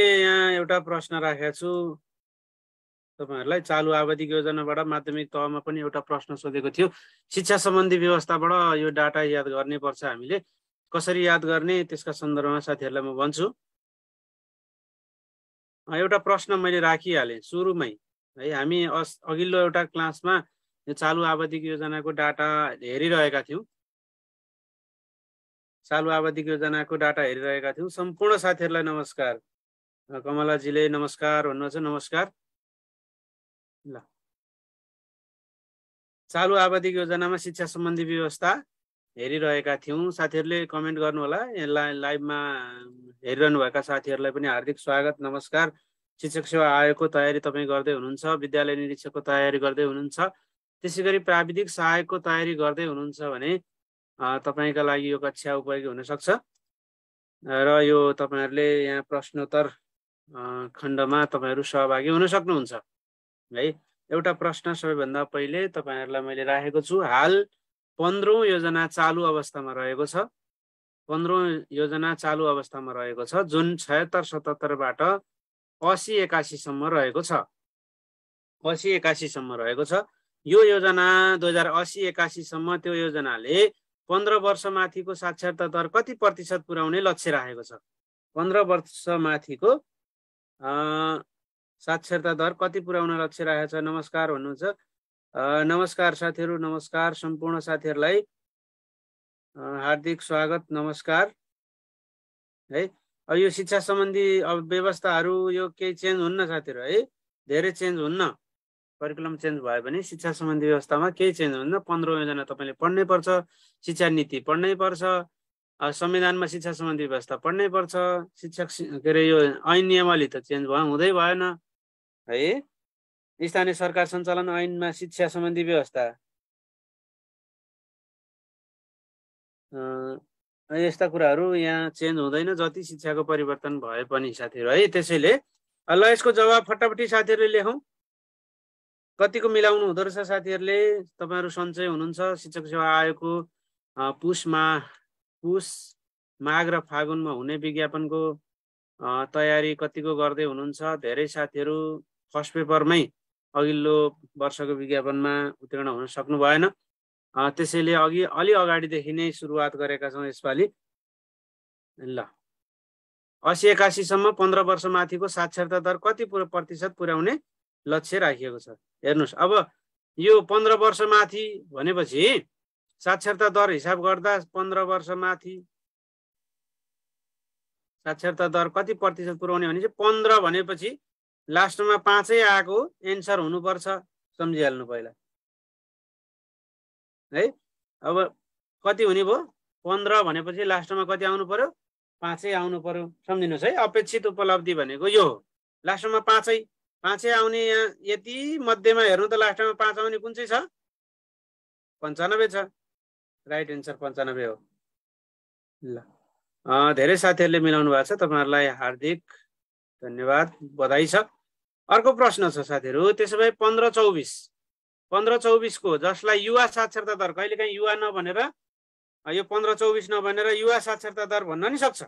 मैले यहाँ एउटा प्रश्न राखेको छु तपाईँहरूलाई चालु आवधिक योजनाबाट माध्यमिक तहमा पनि एउटा प्रश्न सोधेको थियो शिक्षा सम्बन्धी व्यवस्थाबाट यो डाटा याद पर्छ हामीले कसरी याद गर्ने त्यसका सन्दर्भमा साथीहरूलाई म भन्छु एउटा प्रश्न मैले राखिहालेँ सुरुमै है हामी अस अघिल्लो एउटा क्लासमा यो चालु आवधिक योजनाको डाटा हेरिरहेका थियौँ चालु आवधिक योजनाको डाटा हेरिरहेका थियौँ सम्पूर्ण साथीहरूलाई नमस्कार कमलाजीले नमस्कार भन्नुहुन्छ नमस्कार ल चालु आवधिक योजनामा शिक्षा सम्बन्धी व्यवस्था हेरिरहेका थियौँ साथीहरूले कमेन्ट गर्नुहोला यसलाई लाइभमा हेरिरहनुभएका साथीहरूलाई पनि हार्दिक स्वागत नमस्कार शिक्षक सेवा आयोगको तयारी तपाईँ गर्दै हुनुहुन्छ विद्यालय निरीक्षकको तयारी गर्दै हुनुहुन्छ त्यसै गरी प्राविधिक सहायकको तयारी गर्दै हुनुहुन्छ भने तपाईँका लागि यो कक्षा उपयोगी हुनसक्छ र यो तपाईँहरूले यहाँ प्रश्नोत्तर खण्डमा तपाईँहरू सहभागी हुन सक्नुहुन्छ है एउटा प्रश्न सबैभन्दा पहिले तपाईँहरूलाई मैले राखेको छु हाल पन्ध्रौँ योजना चालु अवस्थामा रहेको छ पन्ध्रौँ योजना चालु अवस्थामा रहेको छ जुन छयत्तर सतहत्तरबाट असी एकासीसम्म रहेको छ असी एकासीसम्म रहेको छ यो योजना दुई हजार असी एकासीसम्म त्यो योजनाले पन्ध्र माथिको साक्षरता दर कति प्रतिशत पुर्याउने लक्ष्य राखेको छ पन्ध्र माथिको साक्षरता दर कति पुर्याउन लक्ष्य राखेको छ नमस्कार भन्नुहुन्छ नमस्कार साथीहरू नमस्कार सम्पूर्ण साथीहरूलाई हार्दिक स्वागत नमस्कार है यो शिक्षा सम्बन्धी अब व्यवस्थाहरू यो केही चेन्ज हुन्न साथीहरू है धेरै चेन्ज हुन्न करिकुलम चेन्ज भयो भने शिक्षा सम्बन्धी व्यवस्थामा केही चेन्ज हुन्न पन्ध्रौँ योजना तपाईँले पढ्नै पर्छ शिक्षा नीति पढ्नै पर्छ संविधानमा शिक्षा सम्बन्धी व्यवस्था पढ्नै पर्छ शिक्षक के अरे यो ऐन नियमावली त चेन्ज भयो हुँदै भएन है स्थानीय सरकार सञ्चालन ऐनमा शिक्षा सम्बन्धी व्यवस्था यस्ता कुराहरू यहाँ चेन्ज हुँदैन जति शिक्षाको परिवर्तन भए पनि साथीहरू है त्यसैले ल यसको जवाब फटाफटी साथीहरूले लेखौँ कतिको मिलाउनु हुँदो रहेछ साथीहरूले तपाईँहरू सन्चय हुनुहुन्छ शिक्षक सेवा आयोगको पुसमा पुष माघ र फागुनमा हुने विज्ञापनको तयारी कतिको गर्दै हुनुहुन्छ धेरै साथीहरू फर्स्ट पेपरमै अघिल्लो वर्षको विज्ञापनमा उत्तीर्ण हुन सक्नु भएन त्यसैले अघि अलि अगाडिदेखि नै सुरुवात गरेका छौँ यसपालि ल असी एकासीसम्म पन्ध्र माथिको साक्षरता दर कति प्रतिशत पुर्याउने लक्ष्य राखिएको छ हेर्नुहोस् अब यो पन्ध्र माथि भनेपछि साक्षरता दर हिसाब गर्दा पन्ध्र वर्ष माथि साक्षरता दर कति प्रतिशत पुर्याउने भने चाहिँ पन्ध्र भनेपछि लास्टमा पाँचै आएको एन्सर हुनुपर्छ सम्झिहाल्नु पहिला है अब कति हुने भयो पन्ध्र भनेपछि लास्टमा कति आउनु पर्यो पाँचै आउनु पर्यो सम्झिनुहोस् है अपेक्षित उपलब्धि भनेको यो हो लास्टमा पाँचै पाँचै आउने यहाँ यति मध्येमा हेर्नु त लास्टमा पाँच आउने कुन चाहिँ छ पन्चानब्बे छ राइट एन्सर पन्चानब्बे हो ल धेरै साथीहरूले मिलाउनु भएको छ तपाईँहरूलाई हार्दिक धन्यवाद बधाई छ अर्को प्रश्न छ साथीहरू त्यसो भए पन्ध्र चौबिस पन्ध्र चौबिसको जसलाई युवा साक्षरता दर कहिलेकाहीँ युवा नभनेर यो पन्ध्र चौबिस नभनेर युवा साक्षरता दर भन्न नि सक्छ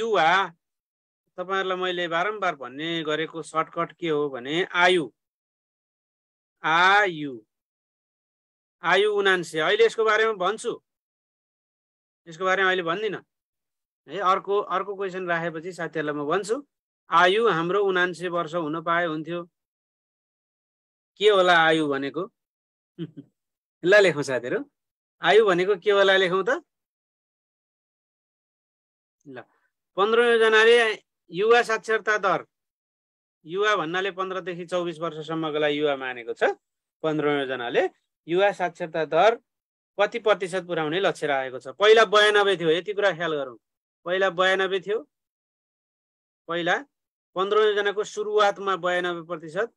युवा तपाईँहरूलाई मैले बारम्बार भन्ने गरेको सर्टकट के हो भने आयु आयु आयु उनान्से अहिले यसको बारेमा भन्छु यसको बारेमा अहिले भन्दिनँ है अर्को अर्को क्वेसन राखेपछि साथीहरूलाई म भन्छु आयु हाम्रो उनान्से वर्ष हुन पाए हुन्थ्यो के होला आयु भनेको ल लेखौँ साथीहरू आयु भनेको के होला लेखौँ त ल पन्ध्रजनाले युवा साक्षरता दर युवा भन्नाले पन्ध्रदेखि चौबिस वर्षसम्मको लागि युवा मानेको छ पन्ध्रजनाले युवा साक्षरता दर कति प्रतिशत पुर्याउने लक्ष्य राखेको छ पहिला बयानब्बे थियो यति कुरा ख्याल गरौँ पहिला बयानब्बे थियो पहिला पन्ध्रजनाको सुरुवातमा बयानब्बे प्रतिशत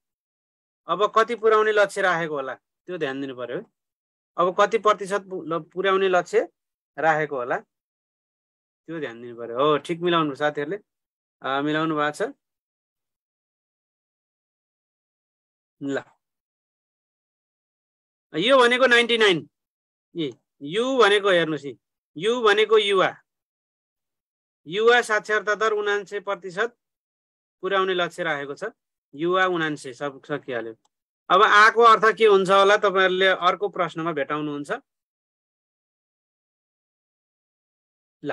अब कति पुर्याउने लक्ष्य राखेको होला त्यो ध्यान दिनु पर्यो अब कति प्रतिशत पुर्याउने लक्ष्य राखेको होला त्यो ध्यान दिनु पर्यो हो ठिक मिलाउनु साथीहरूले मिलाउनु भएको छ ल यो भनेको नाइन्टी नाइन ए यु भनेको हेर्नुहोस् यी यु भनेको युवा युवा साक्षरता दर उनान्से प्रतिशत पुर्याउने लक्ष्य राखेको छ युवा उनान्से सब सकिहाल्यो अब आको अर्थ के हुन्छ होला तपाईँहरूले अर्को प्रश्नमा भेटाउनुहुन्छ ल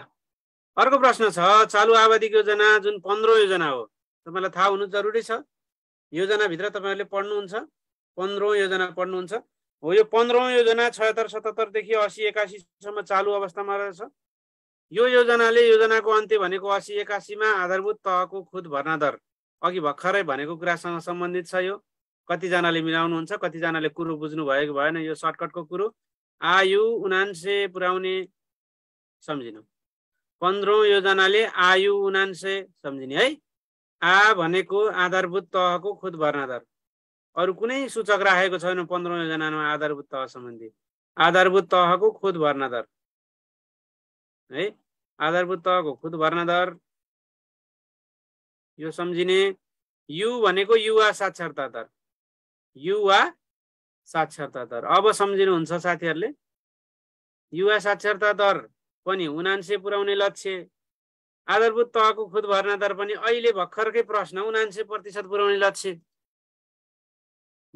अर्को प्रश्न छ चालु आवादीको योजना जुन पन्ध्र योजना हो तपाईँलाई थाहा हुनु जरुरी छ योजनाभित्र तपाईँहरूले पढ्नुहुन्छ पन्ध्रौँ योजना पढ्नुहुन्छ हो यो पन्ध्रौँ योजना छयत्तर सतहत्तरदेखि असी एकासीसम्म चालु अवस्थामा रहेछ यो योजनाले योजनाको अन्त्य भनेको असी एकासीमा आधारभूत तहको खुद भर्ना दर अघि भर्खरै भनेको कुरासँग सम्बन्धित छ यो कतिजनाले मिलाउनुहुन्छ कतिजनाले कुरो बुझ्नु भएको भएन यो सर्टकटको कुरो आयु उनान्से पुर्याउने सम्झिनु पन्ध्रौँ योजनाले आयु उनान्से सम्झिने है आ भनेको आधारभूत तहको खुद भर्ना दर अरू कुनै सूचक राखेको छैन पन्ध्रौँ योजनामा आधारभूत तह सम्बन्धी आधारभूत तहको खुद भर्ना दर है आधारभूत तहको खुद भर्ना दर यो सम्झिने यु भनेको युवा साक्षरता दर युवा साक्षरता दर अब सम्झिनुहुन्छ साथीहरूले युवा साक्षरता दर पनि उनान्से पुर्याउने लक्ष्य आधारभूत तहको खुद भर्ना दर पनि अहिले भर्खरकै प्रश्न उनान्से प्रतिशत पुर्याउने लक्ष्य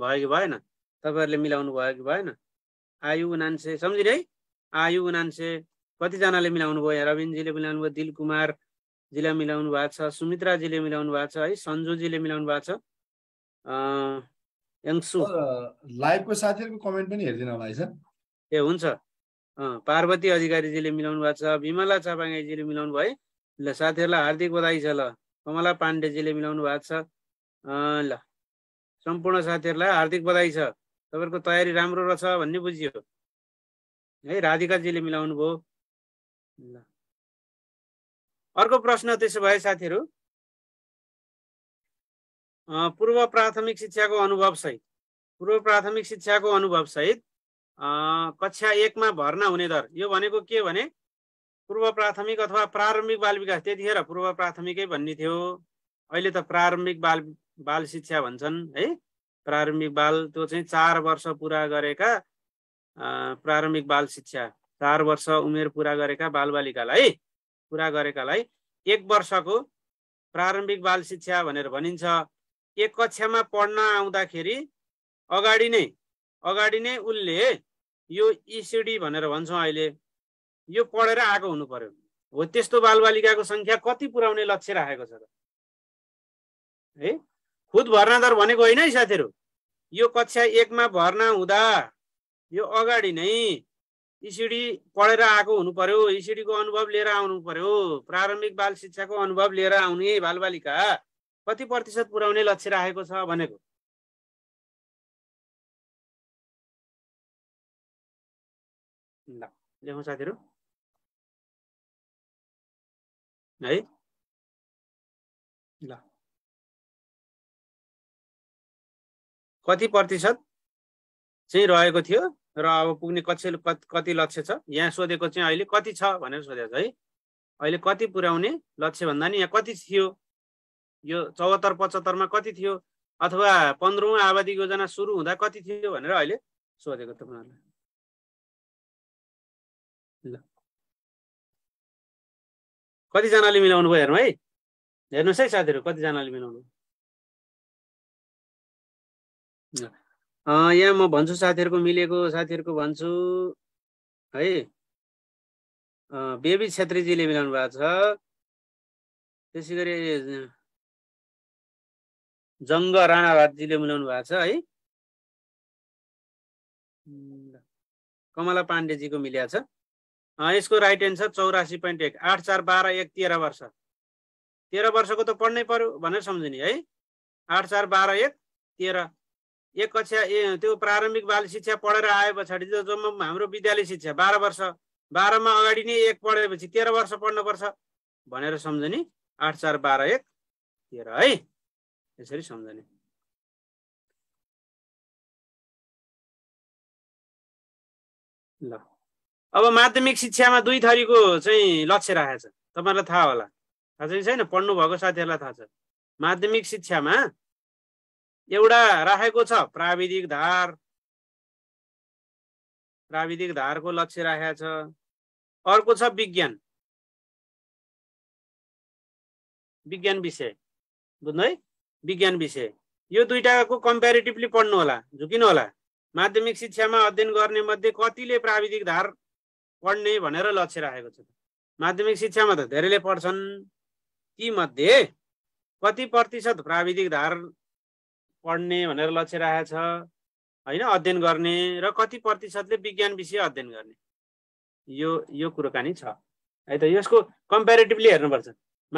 भयो कि भएन तपाईँहरूले मिलाउनु भयो कि भएन आयु उनान्से सम्झिने है आयु उनान्से कतिजनाले मिलाउनु भयो यहाँ रविनजीले मिलाउनु भयो दिल कुमारजीले मिलाउनु भएको छ सुमित्राजीले मिलाउनु भएको छ है सन्जुजीले मिलाउनु भएको छ यङसु लाइभको साथीहरूको कमेन्ट पनि हेरिदिनु होला है सर ए हुन्छ पार्वती अधिकारीजीले मिलाउनु भएको छ विमला चापाङजीले मिलाउनु भयो है ल साथीहरूलाई हार्दिक बधाई छ ल कमला पाण्डेजीले मिलाउनु भएको छ ल सम्पूर्ण साथीहरूलाई हार्दिक बधाई छ तपाईँहरूको तयारी राम्रो रहेछ भन्ने बुझियो है राधिकाजीले मिलाउनु भयो ल अर्को प्रश्न त्यसो भए साथीहरू पूर्व प्राथमिक शिक्षाको अनुभव सहित पूर्व प्राथमिक शिक्षाको अनुभव सहित कक्षा एकमा भर्ना हुने दर यो भनेको के भने पूर्व प्राथमिक अथवा प्रारम्भिक बाल विकास त्यतिखेर पूर्व प्राथमिकै भन्ने थियो अहिले त प्रारम्भिक बाल बाल शिक्षा भन्छन् है प्रारम्भिक बाल त्यो चाहिँ चार वर्ष पुरा गरेका प्रारम्भिक बाल शिक्षा चार वर्ष उमेर पुरा गरेका बालबालिकालाई पुरा गरेकालाई एक वर्षको प्रारम्भिक बाल शिक्षा भनेर भनिन्छ एक कक्षामा पढ्न आउँदाखेरि अगाडि नै अगाडि नै उसले यो इसिडी e भनेर भन्छौँ अहिले यो पढेर आएको हुनु पर्यो हो त्यस्तो बालबालिकाको सङ्ख्या कति पुर्याउने लक्ष्य राखेको छ त है खुद भर्ना दर भनेको होइन है साथीहरू यो कक्षा एकमा भर्ना हुँदा यो अगाडि नै इसिडी पढेर आएको हुनु पर्यो इसिडीको अनुभव लिएर आउनु पर्यो प्रारम्भिक बाल शिक्षाको अनुभव लिएर आउने बालबालिका कति प्रतिशत पुर्याउने लक्ष्य राखेको छ भनेको ल लेखौँ साथीहरू है ल कति प्रतिशत चाहिँ रहेको थियो र अब पुग्ने कति कति लक्ष्य छ यहाँ सोधेको चाहिँ अहिले कति छ भनेर सोधेको छ है अहिले कति पुर्याउने लक्ष्य भन्दा नि यहाँ कति थियो यो चौहत्तर पचहत्तरमा कति थियो अथवा पन्ध्रौँ आबादी योजना सुरु हुँदा कति थियो भनेर अहिले सोधेको तपाईँहरूलाई ल कतिजनाले मिलाउनु भयो हेर्नु है हेर्नुहोस् है साथीहरू कतिजनाले मिलाउनु भयो यहाँ म भन्छु साथीहरूको मिलेको साथीहरूको भन्छु है बेबी छेत्रीजीले मिलाउनु भएको छ त्यसै गरी जङ्ग राणा भातजीले मिलाउनु भएको छ है कमला पाण्डेजीको मिलिया छ यसको राइट एन्सर चौरासी पोइन्ट एक आठ चार बाह्र एक तेह्र वर्ष तेह्र वर्षको त पढ्नै पर्यो भनेर सम्झिने है आठ चार बाह्र एक तेह्र एक कक्षा त्यो प्रारम्भिक बाल शिक्षा पढेर आए पछाडि त जम्मा हाम्रो विद्यालय शिक्षा बाह्र वर्ष बाह्रमा अगाडि नै एक पढेपछि तेह्र वर्ष पढ्नुपर्छ भनेर सम्झने आठ चार बाह्र एक तेह्र है यसरी सम्झने ल अब माध्यमिक शिक्षामा दुई थरीको चाहिँ लक्ष्य राखेको छ तपाईँलाई थाहा होला थाहा छैन छैन पढ्नु भएको साथीहरूलाई थाहा छ माध्यमिक शिक्षामा एउटा राखेको छ प्राविधिक धार प्राविधिक धारको लक्ष्य राखेको छ अर्को छ विज्ञान विज्ञान विषय बुझ्नु है विज्ञान विषय यो दुइटाको कम्पेरिटिभली पढ्नु होला झुकिनु होला माध्यमिक शिक्षामा अध्ययन गर्ने मध्ये कतिले प्राविधिक धार पढ्ने भनेर लक्ष्य राखेको छ माध्यमिक शिक्षामा त धेरैले पढ्छन् ती मध्ये कति प्रतिशत प्राविधिक धार पढ्ने भनेर लक्ष्य राखेको छ होइन अध्ययन गर्ने र कति प्रतिशतले विज्ञान विषय अध्ययन गर्ने यो यो कुराकानी छ है त यसको कम्पेरिटिभली हेर्नुपर्छ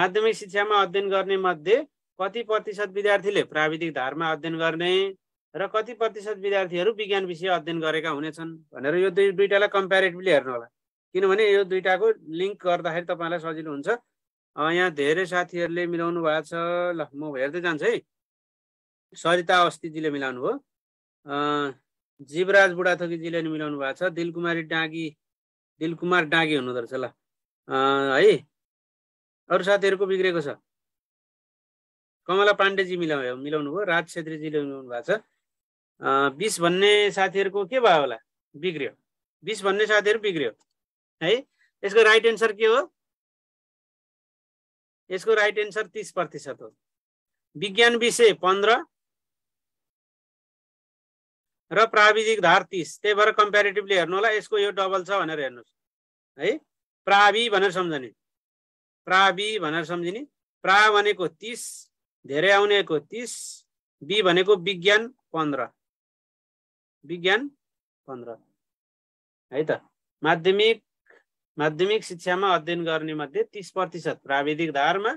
माध्यमिक शिक्षामा अध्ययन गर्ने मध्ये कति प्रतिशत विद्यार्थीले प्राविधिक धारमा अध्ययन गर्ने र कति प्रतिशत विद्यार्थीहरू विज्ञान विषय अध्ययन गरेका हुनेछन् भनेर यो दुई दुइटालाई कम्पेरिटिभली हेर्नु होला किनभने यो दुइटाको लिङ्क गर्दाखेरि तपाईँलाई सजिलो हुन्छ यहाँ धेरै साथीहरूले मिलाउनु भएको छ ल म हेर्दै जान्छु है सरिता अस्तिजीले मिलाउनु भयो जीवराज बुढाथोकीजीले नि मिलाउनु भएको छ दिलकुमारी डाँगी दिलकुमार डाँगी हुनुहुँदो रहेछ ल है अरू साथीहरूको बिग्रेको छ कमला पाण्डेजी मिलाउ मिलाउनु भयो राज छेत्रीजीले मिलाउनु भएको छ बिस भन्ने साथीहरूको के भयो होला बिग्रियो बिस भन्ने साथीहरू बिग्रियो है यसको राइट एन्सर के हो यसको राइट एन्सर तिस प्रतिशत हो विज्ञान विषय पन्ध्र र प्राविधिक धार तिस त्यही भएर कम्पेरिटिभली हेर्नु होला यसको यो डबल छ भनेर हेर्नुहोस् है प्रावि भनेर सम्झने प्रावि भनेर सम्झिने प्रा भनेको तिस धेरै आउनेको तिस बी भनेको विज्ञान पन्ध्र विज्ञान पन्ध्र है त माध्यमिक माध्यमिक शिक्षामा अध्ययन गर्ने मध्ये तिस प्रतिशत प्राविधिक धारमा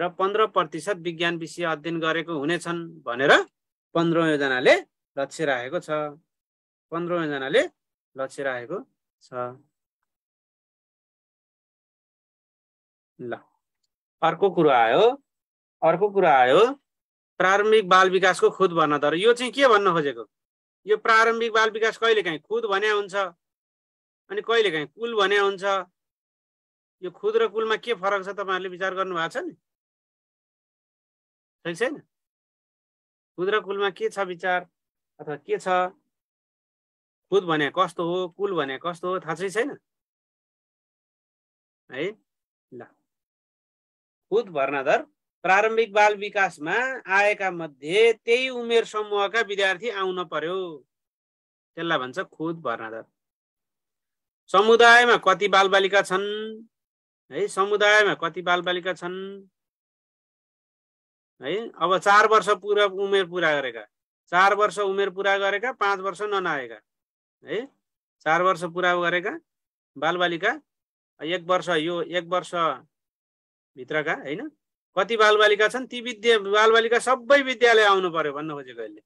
र पन्ध्र प्रतिशत विज्ञान विषय अध्ययन गरेको हुनेछन् भनेर पन्ध्रौँ योजनाले लक्ष्य राखेको छ पन्ध्रजनाले लक्ष्य राखेको छ ल अर्को कुरो आयो अर्को कुरो आयो प्रारम्भिक बाल विकासको खुद भन्न तर यो चाहिँ के भन्न खोजेको यो प्रारम्भिक बाल विकास कहिलेकाहीँ खुद भन्या हुन्छ अनि कहिले काहीँ कुल भन्या हुन्छ यो खुद र कुलमा के फरक छ तपाईँहरूले विचार गर्नु भएको छ नि ठिक छैन खुद र कुलमा के छ विचार अथवा के छ खुद भने कस्तो हो कुल भने कस्तो हो थाहा चाहिँ छैन है ल खुद भर्नाधर प्रारम्भिक बाल विकासमा आएका मध्ये त्यही उमेर समूहका विद्यार्थी आउन पर्यो त्यसलाई भन्छ खुद भर्नाधर समुदायमा कति बालबालिका छन् है समुदायमा कति बालबालिका छन् है अब चार वर्ष पुरा उमेर पुरा गरेका चार वर्ष उमेर पुरा गरेका पाँच वर्ष ननाएका है चार वर्ष पुरा गरेका बालबालिका एक वर्ष यो एक वर्षभित्रका होइन कति बालबालिका छन् ती विद्या बालबालिका सबै विद्यालय आउनु पर्यो भन्नु खोजेको अहिले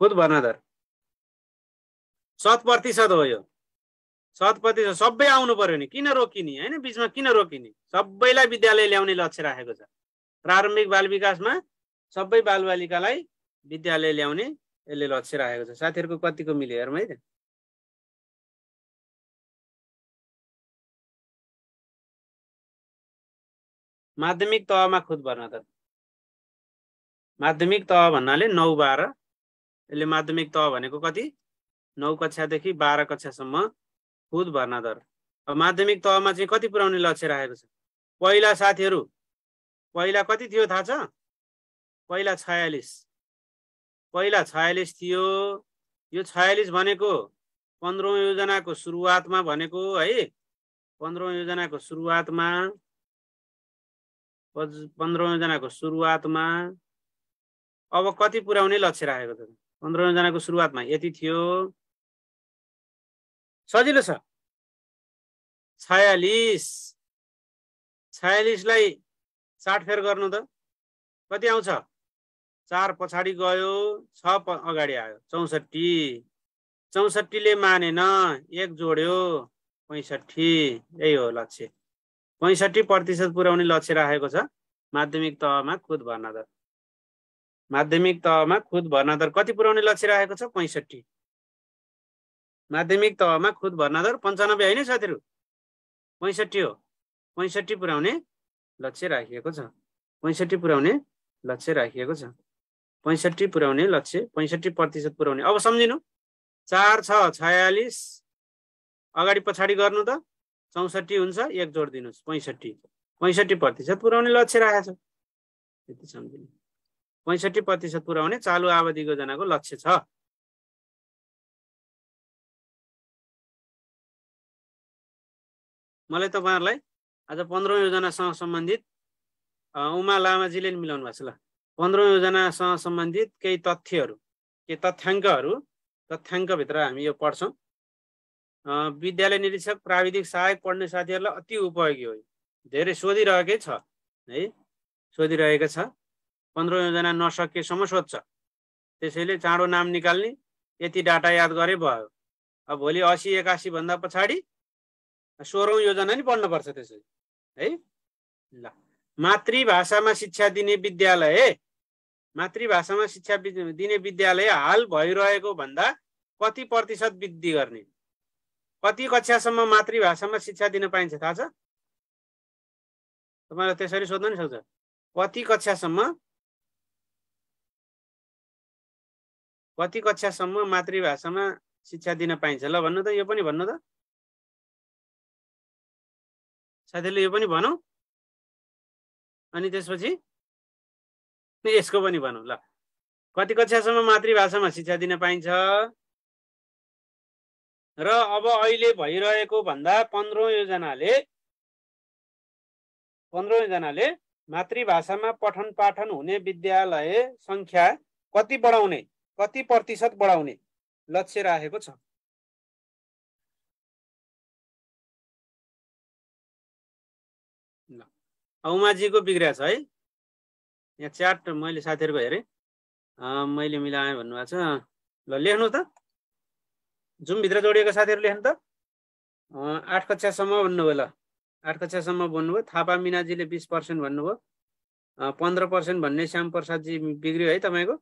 खुद भर्नाधर शत प्रतिशत हो यो शत प्रतिशत सबै आउनु पर्यो नि किन रोकिने होइन बिचमा किन रोकिने सबैलाई विद्यालय ल्याउने लक्ष्य राखेको छ प्रारम्भिक बाल विकासमा सबै बालबालिकालाई विद्यालय ल्याउने यसले लक्ष्य राखेको छ साथीहरूको कतिको मिल्यो हेरौँ है त माध्यमिक तहमा खुद भर्न त माध्यमिक तह भन्नाले नौ बाह्र यसले माध्यमिक तह भनेको कति नौ कक्षादेखि बाह्र कक्षासम्म खुद भर्ना दर अब माध्यमिक तहमा चाहिँ कति पुर्याउने लक्ष्य राखेको छ पहिला साथीहरू पहिला कति थियो थाहा छ पहिला छयालिस पहिला छयालिस थियो यो छयालिस भनेको पन्ध्रौँ योजनाको सुरुवातमा भनेको है पन्ध्रौँ योजनाको सुरुवातमा पन्ध्रौँ योजनाको सुरुवातमा अब कति पुर्याउने लक्ष्य राखेको त पन्ध्रौँ योजनाको सुरुवातमा यति थियो सजिलो छ छयालिस छयालिसलाई चाटफेर गर्नु त कति आउँछ चार पछाडि गयो छ अगाडि आयो चौसठी चौसठीले मानेन एक जोड्यो पैँसठी यही हो लक्ष्य पैँसठी प्रतिशत पुर्याउने लक्ष्य राखेको छ माध्यमिक तहमा खुद भर्ना दर माध्यमिक तहमा खुद भर्ना दर कति पुर्याउने लक्ष्य राखेको छ पैँसठी माध्यमिक तहमा खुद भर्ना दर पन्चानब्बे होइन साथीहरू पैँसठी हो पैँसठी पुर्याउने लक्ष्य राखिएको छ पैँसठी पुर्याउने लक्ष्य राखिएको छ पैँसठी पुर्याउने लक्ष्य पैँसठी प्रतिशत पुर्याउने अब सम्झिनु चार छ छयालिस अगाडि पछाडि गर्नु त चौसठी हुन्छ एक जोड दिनुहोस् पैँसठी पैँसठी प्रतिशत पुर्याउने लक्ष्य राखेको छ त्यति सम्झिनु पैँसठी प्रतिशत पुर्याउने चालु आवधि योजनाको लक्ष्य छ मलाई तपाईँहरूलाई आज पन्ध्रौँ योजनासँग सम्बन्धित उमा लामाजीले मिलाउनु भएको छ ल पन्ध्रौँ योजनासँग सम्बन्धित केही तथ्यहरू केही तथ्याङ्कहरू तथ्याङ्कभित्र हामी यो पढ्छौँ विद्यालय निरीक्षक प्राविधिक सहायक पढ्ने साथीहरूलाई अति उपयोगी हो धेरै सोधिरहेकै छ है सोधिरहेको छ पन्ध्र योजना नसकेसम्म सोध्छ त्यसैले चाँडो नाम निकाल्ने यति डाटा याद गरे भयो अब भोलि असी एकासी भन्दा पछाडि सोह्रौँ योजना नि पढ्नुपर्छ त्यसरी है ल मातृभाषामा शिक्षा दिने विद्यालय मातृभाषामा शिक्षा दिने विद्यालय हाल भइरहेको भन्दा कति प्रतिशत वृद्धि गर्ने कति कक्षासम्म मातृभाषामा शिक्षा दिन पाइन्छ थाहा छ तपाईँलाई त्यसरी सोध्न नि सक्छ कति कक्षासम्म कति कक्षासम्म मातृभाषामा शिक्षा दिन पाइन्छ ल भन्नु त यो पनि भन्नु त साथीहरूले यो पनि भनौँ अनि त्यसपछि यसको पनि भनौँ ल कति कक्षासम्म मातृभाषामा शिक्षा दिन पाइन्छ र अब अहिले भइरहेको भन्दा योजनाले पन्ध्रौँजनाले योजनाले मातृभाषामा पठन पाठन हुने विद्यालय सङ्ख्या कति बढाउने कति प्रतिशत बढाउने लक्ष्य राखेको छ ल औमाजीको बिग्रिया छ है यहाँ च्याट मैले साथीहरूको हेरेँ मैले मिलाएँ भन्नुभएको छ ल लेख्नु त जुमभित्र जोडिएको साथीहरू लेख्नु त आठ कक्षासम्म भन्नुभयो ल आठ कक्षासम्म भन्नुभयो थापा मिनाजीले बिस पर्सेन्ट भन्नुभयो पन्ध्र पर्सेन्ट भन्ने श्याम प्रसादजी बिग्रियो है तपाईँको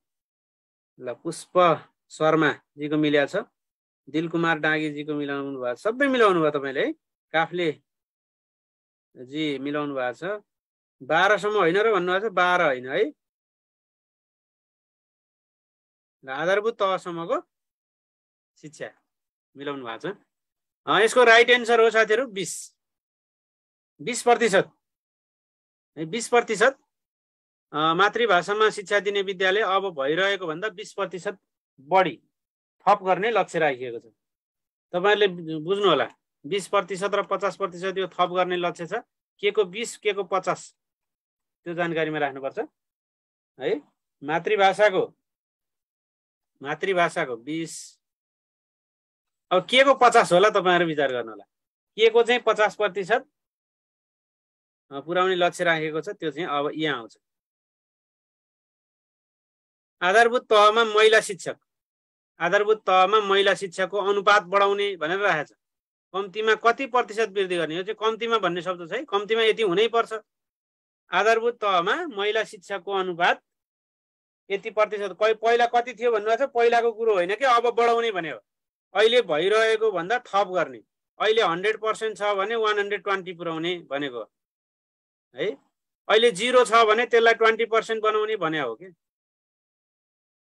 ल पुष्प शर्माजीको मिल्या छ दिल कुमार डाँगीजीको मिलाउनु भएको छ सबै मिलाउनु भयो तपाईँले है काफले जी मिलाउनु भएको छ बाह्रसम्म होइन र भन्नुभएको छ बाह्र होइन है आधारभूत तहसम्मको शिक्षा मिलाउनु भएको छ यसको राइट एन्सर हो साथीहरू बिस बिस प्रतिशत है बिस प्रतिशत मातृभाषामा शिक्षा दिने विद्यालय अब भइरहेको भन्दा बिस प्रतिशत बढी थप गर्ने लक्ष्य राखिएको छ तपाईँहरूले होला बिस प्रतिशत र पचास प्रतिशत यो थप गर्ने लक्ष्य छ के को बिस के को पचास त्यो जानकारीमा राख्नुपर्छ है मातृभाषाको मातृभाषाको बिस अब के को पचास होला तपाईँहरू विचार गर्नु होला के को चाहिँ पचास प्रतिशत पुर्याउने लक्ष्य राखेको छ त्यो चाहिँ अब यहाँ आउँछ आधारभूत तहमा महिला शिक्षक आधारभूत तहमा महिला शिक्षकको अनुपात बढाउने भनेर राखेको छ कम्तीमा कति प्रतिशत वृद्धि गर्ने यो चाहिँ कम्तीमा भन्ने शब्द छ है कम्तीमा यति हुनैपर्छ आधारभूत तहमा महिला शिक्षाको अनुपात यति प्रतिशत पहिला कति थियो भन्नुभएको छ पहिलाको कुरो होइन कि अब बढाउने भने हो अहिले भइरहेको भन्दा थप गर्ने अहिले हन्ड्रेड पर्सेन्ट छ भने वान हन्ड्रेड ट्वेन्टी पुऱ्याउने भनेको है अहिले जिरो छ भने त्यसलाई ट्वेन्टी पर्सेन्ट बनाउने भने हो कि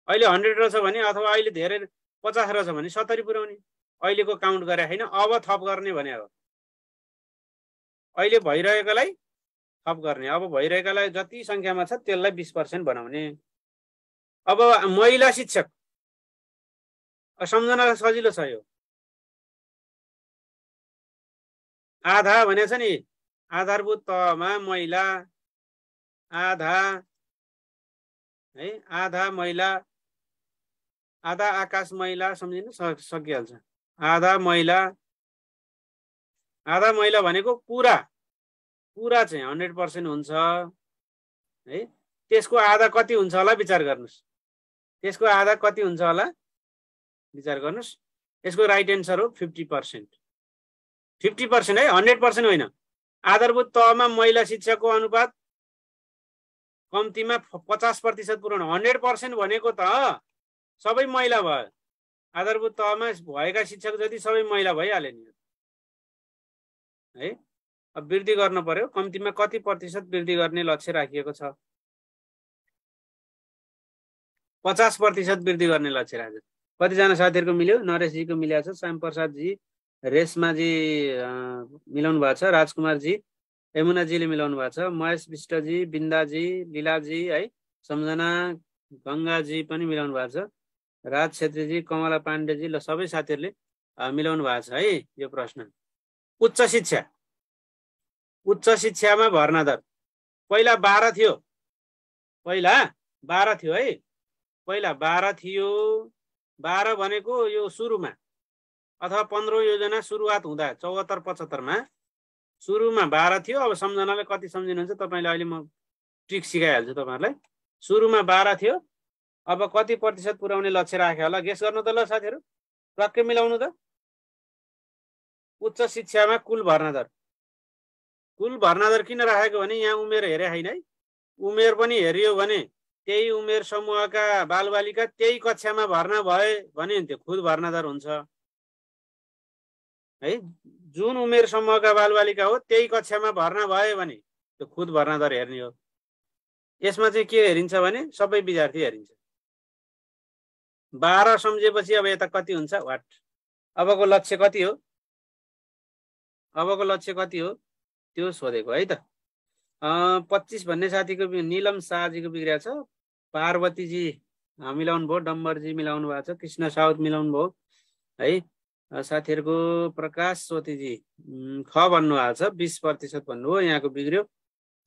अहिले हन्ड्रेड रहेछ भने अथवा अहिले धेरै पचास रहेछ भने सत्तरी पुऱ्याउने अहिलेको काउन्ट गरे होइन अब थप गर्ने भने हो अहिले भइरहेकोलाई थप गर्ने अब भइरहेकालाई जति सङ्ख्यामा छ त्यसलाई बिस पर्सेन्ट बनाउने अब महिला शिक्षक सम्झनालाई सजिलो छ यो आधा भनेछ नि आधारभूत तहमा महिला आधा है आधा महिला आधा आकाश महिला सम्झिनु सकिहाल्छ आधा महिला आधा महिला भनेको पुरा पुरा चाहिँ हन्ड्रेड पर्सेन्ट हुन्छ है त्यसको आधा कति हुन्छ होला विचार गर्नुहोस् त्यसको आधा कति हुन्छ होला विचार गर्नुहोस् यसको राइट एन्सर हो फिफ्टी पर्सेन्ट फिफ्टी पर्सेन्ट है हन्ड्रेड पर्सेन्ट होइन आधारभूत तहमा महिला शिक्षकको अनुपात कम्तीमा पचास प्रतिशत पुऱ्याउनु हन्ड्रेड पर्सेन्ट भनेको त सबै महिला भयो आधारभूत तहमा भएका शिक्षक जति सबै महिला भइहाले नि है वृद्धि गर्नु पर्यो कम्तीमा कति प्रतिशत वृद्धि गर्ने लक्ष्य राखिएको छ पचास प्रतिशत वृद्धि गर्ने लक्ष्य राखेको छ कतिजना साथीहरूको मिल्यो नरेशजीको मिलेको छ श्याम प्रसादजी रेशमाजी मिलाउनु भएको छ राजकुमारजी यमुनाजीले मिलाउनु भएको छ महेश विष्टजी बिन्दाजी लीलाजी है सम्झना गङ्गाजी पनि मिलाउनु भएको छ राज छेत्रीजी कमला पाण्डेजी ल सबै साथीहरूले मिलाउनु भएको छ है यो प्रश्न उच्च शिक्षा उच्च शिक्षामा भर्ना दर पहिला बाह्र थियो पहिला बाह्र थियो है पहिला बाह्र थियो बाह्र भनेको यो सुरुमा अथवा पन्ध्रौँ योजना सुरुवात हुँदा चौहत्तर पचहत्तरमा सुरुमा बाह्र थियो अब सम्झनालाई कति सम्झिनुहुन्छ तपाईँले अहिले म ट्रिक सिकाइहाल्छु तपाईँहरूलाई सुरुमा बाह्र थियो अब कति प्रतिशत पुर्याउने लक्ष्य राख्यो होला गेस गर्नु त ल साथीहरू टक्कै मिलाउनु त उच्च शिक्षामा कुल भर्ना दर कुल भर्नादर किन राखेको भने यहाँ उमेर हेरे होइन है उमेर पनि हेरियो भने त्यही उमेर समूहका बालबालिका त्यही कक्षामा भर्ना भए भने त्यो खुद भर्नादर हुन्छ है जुन उमेर समूहका बालबालिका हो त्यही कक्षामा भर्ना भए भने त्यो खुद भर्नाधर हेर्ने हो यसमा चाहिँ के हेरिन्छ भने सबै विद्यार्थी हेरिन्छ बाह्र सम्झेपछि अब यता कति हुन्छ वाट अबको लक्ष्य कति हो अबको लक्ष्य कति हो त्यो सोधेको है त पच्चिस भन्ने साथीको निलम शाहजीको बिग्रिया छ पार्वतीजी मिलाउनु भयो डम्बरजी मिलाउनु भएको छ कृष्ण साउद मिलाउनु भयो है साथीहरूको प्रकाश सोतीजी ख भन्नुभएको छ बिस प्रतिशत भन्नुभयो यहाँको बिग्रियो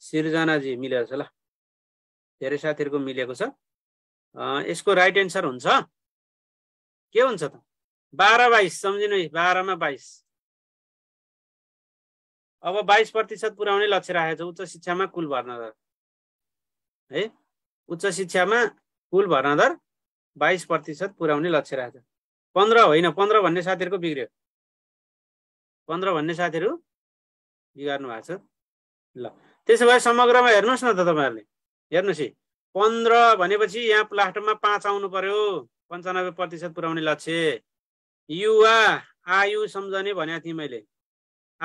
सिर्जनाजी मिलेको छ ल धेरै साथीहरूको मिलेको छ यसको राइट एन्सर हुन्छ के हुन्छ त बाह्र बाइस सम्झिनु बाह्रमा बाइस अब बाइस प्रतिशत पुर्याउने लक्ष्य राखेको छ उच्च शिक्षामा कुल भर्ना दर है उच्च शिक्षामा कुल भर्ना दर बाइस प्रतिशत पुर्याउने लक्ष्य राखेको छ पन्ध्र होइन पन्ध्र भन्ने साथीहरूको बिग्रियो पन्ध्र भन्ने साथीहरू बिगार्नु भएको छ ल त्यसो भए समग्रमा हेर्नुहोस् न त तपाईँहरूले हेर्नुहोस् है पन्ध्र भनेपछि यहाँ लास्टमा पाँच आउनु पर्यो पन्चानब्बे प्रतिशत पुर्याउने लक्ष्य युवा आयु सम्झने भनेको थिएँ मैले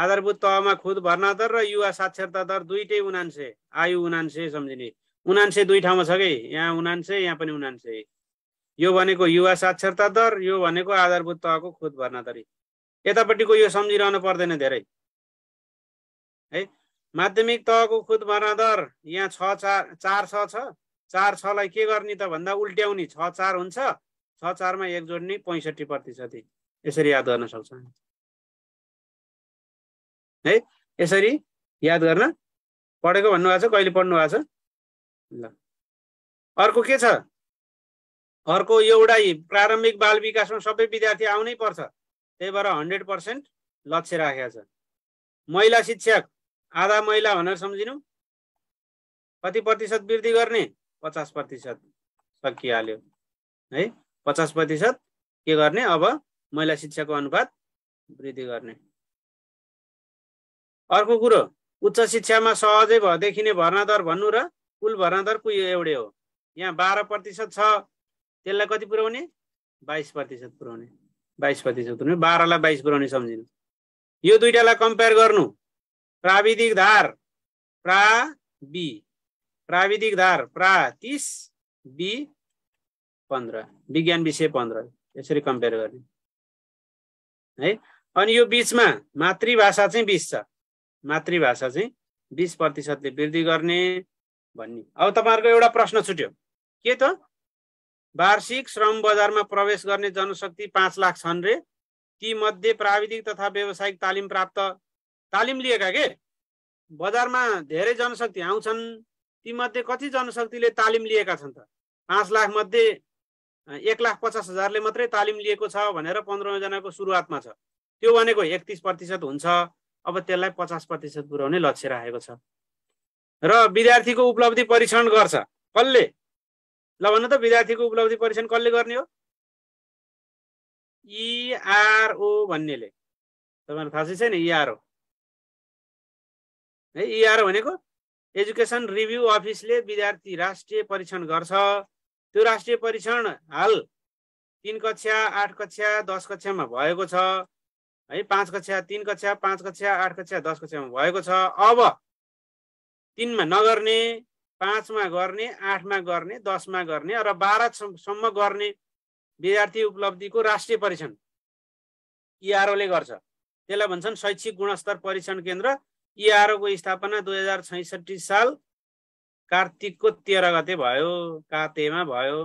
आधारभूत तहमा खुद भर्ना दर र युवा साक्षरता दर दुइटै उनान्से आयु उनान्से सम्झिने उनान्से दुई ठाउँमा छ कि यहाँ उनान्से यहाँ पनि उनान्से यो भनेको युवा साक्षरता दर यो भनेको आधारभूत तहको खुद भर्ना दर यतापट्टिको यो सम्झिरहनु पर्दैन धेरै है माध्यमिक तहको खुद भर्ना दर यहाँ छ चार चार छ छ चार छलाई के गर्ने त भन्दा उल्ट्याउने छ चार हुन्छ छ चारमा एक जोड्ने पैँसठी प्रतिशत यसरी याद गर्न सक्छ है यसरी याद गर्न पढेको भन्नुभएको छ कहिले पढ्नुभएको छ ल अर्को के छ अर्को एउटा प्रारम्भिक बाल विकासमा सबै विद्यार्थी आउनै पर्छ त्यही भएर हन्ड्रेड पर्सेन्ट लक्ष्य राखेको छ महिला शिक्षक आधा महिला भनेर सम्झिनु कति प्रतिशत वृद्धि गर्ने पचास प्रतिशत सकिहाल्यो है पचास प्रतिशत के गर्ने अब महिला शिक्षाको अनुपात वृद्धि गर्ने अर्को कुरो उच्च शिक्षामा सहजै भएदेखि नै भर्ना दर भन्नु र कुल भर्ना दर पुग्यो एउटै हो यहाँ बाह्र प्रतिशत छ त्यसलाई कति पुर्याउने बाइस प्रतिशत पुर्याउने बाइस प्रतिशत पुऱ्याउने बाह्रलाई बाइस पुर्याउने सम्झिनु यो दुइटालाई कम्पेयर गर्नु प्राविधिक धार प्रा बी प्राविधिक धार प्रा तिस बी पन्ध्र विज्ञान विषय पन्ध्र यसरी कम्पेयर गर्ने है अनि यो बिचमा मातृभाषा चाहिँ बिस छ मातृभाषा चाहिँ बिस प्रतिशतले वृद्धि गर्ने भन्ने अब तपाईँहरूको एउटा प्रश्न छुट्यो के त वार्षिक श्रम बजारमा प्रवेश गर्ने जनशक्ति पाँच लाख छन् रे ती मध्ये प्राविधिक तथा व्यवसायिक तालिम प्राप्त तालिम लिएका के बजारमा धेरै जनशक्ति आउँछन् ती मध्ये कति जनशक्तिले तालिम लिएका छन् त पाँच लाख मध्ये एक लाख पचास हजारले मात्रै तालिम लिएको छ भनेर पन्ध्रजनाको सुरुवातमा छ त्यो भनेको एकतिस प्रतिशत हुन्छ अब त्यसलाई पचास प्रतिशत पुर्याउने लक्ष्य राखेको छ र विद्यार्थीको उपलब्धि परीक्षण गर्छ कसले ल भन्नु त विद्यार्थीको उपलब्धि परीक्षण कसले गर्ने हो इआरओ e भन्नेले तपाईँलाई थाहा छैन इआरओ e है इआरओ e भनेको एजुकेसन रिभ्यू अफिसले विद्यार्थी राष्ट्रिय परीक्षण गर्छ त्यो राष्ट्रिय परीक्षण हाल तिन कक्षा आठ कक्षा दस कक्षामा भएको छ है पाँच कक्षा तिन कक्षा पाँच कक्षा आठ कक्षा दस कक्षामा भएको छ अब तिनमा नगर्ने पाँचमा गर्ने आठमा गर्ने दसमा गर्ने र बाह्रसम्म गर्ने विद्यार्थी उपलब्धिको राष्ट्रिय परीक्षण इआरओले गर्छ त्यसलाई भन्छन् शैक्षिक गुणस्तर परीक्षण केन्द्र इआरओको स्थापना दुई हजार छैसठी साल कार्तिकको तेह्र गते भयो कातेमा भयो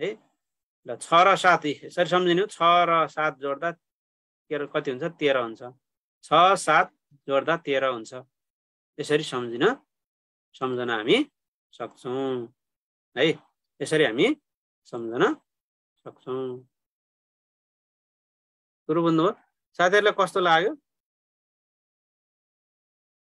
है ल छ र सात यसरी सम्झिनु छ र सात जोड्दा कति हुन्छ तेह्र हुन्छ छ सात जोड्दा तेह्र हुन्छ यसरी सम्झिन सम्झन हामी सक्छौँ है यसरी हामी सम्झन सक्छौँ कुरो बुझ्नुभयो साथीहरूलाई कस्तो लाग्यो